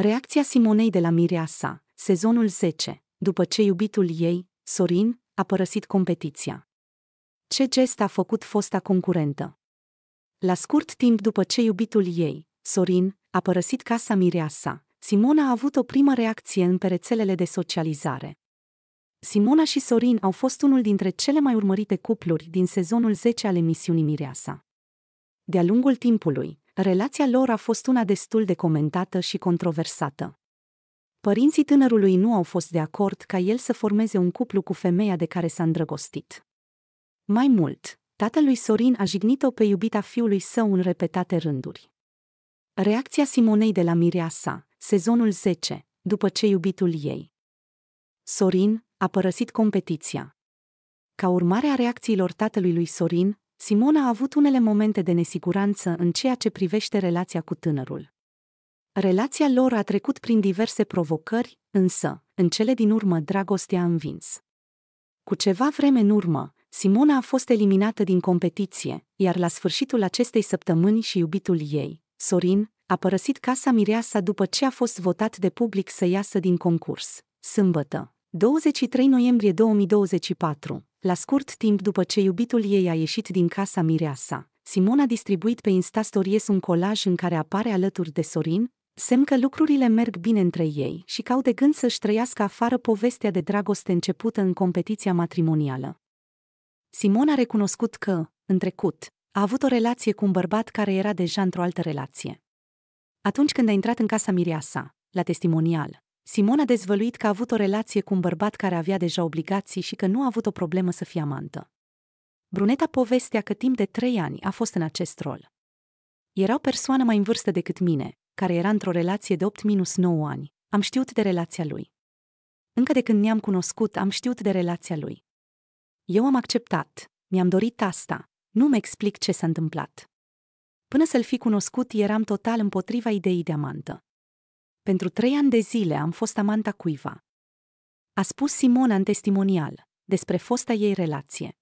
Reacția Simonei de la mirea sa, sezonul 10, după ce iubitul ei, Sorin, a părăsit competiția. Ce gest a făcut fosta concurentă? La scurt timp după ce iubitul ei, Sorin, a părăsit casa mirea sa, Simona a avut o primă reacție în perețelele de socializare. Simona și Sorin au fost unul dintre cele mai urmărite cupluri din sezonul 10 al emisiunii Mireasa. De-a lungul timpului, Relația lor a fost una destul de comentată și controversată. Părinții tânărului nu au fost de acord ca el să formeze un cuplu cu femeia de care s-a îndrăgostit. Mai mult, tatălui Sorin a jignit-o pe iubita fiului său în repetate rânduri. Reacția Simonei de la Mireasa, sezonul 10, după ce iubitul ei. Sorin a părăsit competiția. Ca urmare a reacțiilor tatălui lui Sorin, Simona a avut unele momente de nesiguranță în ceea ce privește relația cu tânărul. Relația lor a trecut prin diverse provocări, însă, în cele din urmă, dragostea a învins. Cu ceva vreme în urmă, Simona a fost eliminată din competiție, iar la sfârșitul acestei săptămâni și iubitul ei, Sorin, a părăsit casa Mireasa după ce a fost votat de public să iasă din concurs. Sâmbătă, 23 noiembrie 2024. La scurt timp după ce iubitul ei a ieșit din casa Mireasa, Simona a distribuit pe Instastories un colaj în care apare alături de Sorin, semn că lucrurile merg bine între ei și că au de gând să-și trăiască afară povestea de dragoste începută în competiția matrimonială. Simona a recunoscut că, în trecut, a avut o relație cu un bărbat care era deja într-o altă relație. Atunci când a intrat în casa Mireasa, la testimonial, Simon a dezvăluit că a avut o relație cu un bărbat care avea deja obligații și că nu a avut o problemă să fie amantă. Bruneta povestea că timp de trei ani a fost în acest rol. Era o persoană mai în vârstă decât mine, care era într-o relație de 8-9 ani. Am știut de relația lui. Încă de când ne-am cunoscut, am știut de relația lui. Eu am acceptat, mi-am dorit asta, nu-mi explic ce s-a întâmplat. Până să-l fi cunoscut, eram total împotriva ideii de amantă. Pentru trei ani de zile am fost amanta cuiva. A spus Simona în testimonial despre fosta ei relație.